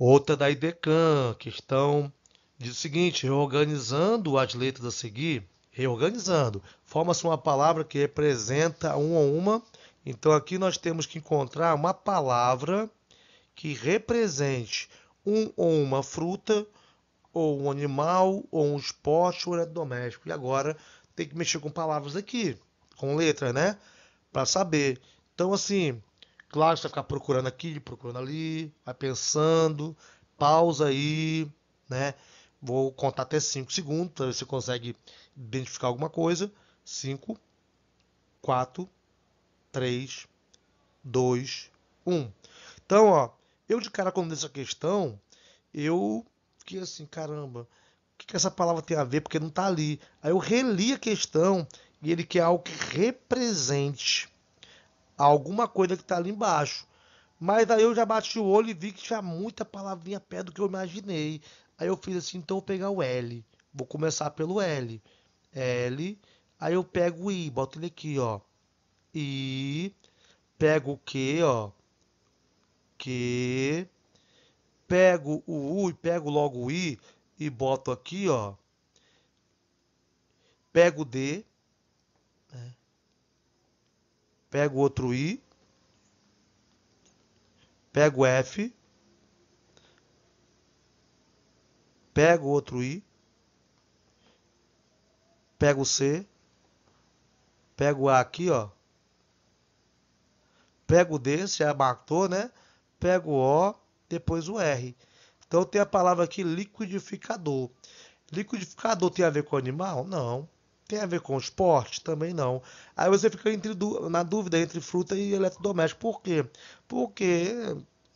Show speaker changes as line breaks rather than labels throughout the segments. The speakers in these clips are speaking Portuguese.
Outra da IDECAN, que estão, diz o seguinte, reorganizando as letras a seguir, reorganizando, forma-se uma palavra que representa uma a uma. Então aqui nós temos que encontrar uma palavra que represente um ou uma fruta, ou um animal, ou um esporte, ou um é doméstico. E agora tem que mexer com palavras aqui, com letras, né? Para saber. Então, assim, Claro, você vai ficar procurando aqui, procurando ali, vai pensando, pausa aí, né? Vou contar até 5 segundos, para ver se você consegue identificar alguma coisa. 5, 4, 3, 2, 1. Então, ó, eu de cara quando essa questão, eu fiquei assim, caramba, o que, que essa palavra tem a ver? Porque não tá ali. Aí eu reli a questão e ele quer algo que represente alguma coisa que tá ali embaixo. Mas aí eu já bati o olho e vi que tinha muita palavrinha perto do que eu imaginei. Aí eu fiz assim, então eu vou pegar o L. Vou começar pelo L. L. Aí eu pego o I, boto ele aqui, ó. I. Pego o Q, ó. Q. Pego o U e pego logo o I e boto aqui, ó. Pego o D. Né? pego outro I, pego F, pego outro I, pego C, pego A aqui, ó, pego D, se abatou, né? Pego o O, depois o R. Então tem a palavra aqui liquidificador. Liquidificador tem a ver com animal? Não. Tem a ver com esporte? Também não. Aí você fica entre, na dúvida entre fruta e eletrodoméstico. Por quê? Porque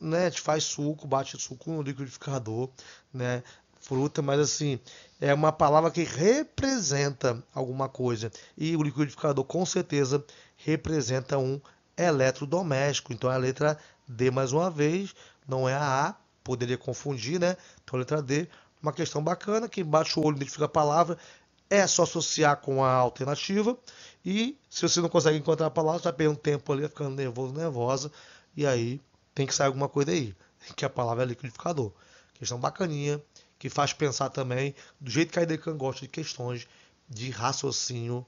né, te faz suco, bate suco no liquidificador, né? Fruta, mas assim, é uma palavra que representa alguma coisa. E o liquidificador com certeza representa um eletrodoméstico. Então é a letra D mais uma vez, não é a A, poderia confundir, né? Então a letra D, uma questão bacana, que bate o olho, identifica a palavra, é só associar com a alternativa. E se você não consegue encontrar a palavra, você tá vai perder um tempo ali tá ficando nervoso, nervosa. E aí tem que sair alguma coisa aí, que a palavra é liquidificador. Questão bacaninha, que faz pensar também do jeito que a Idecan gosta de questões de raciocínio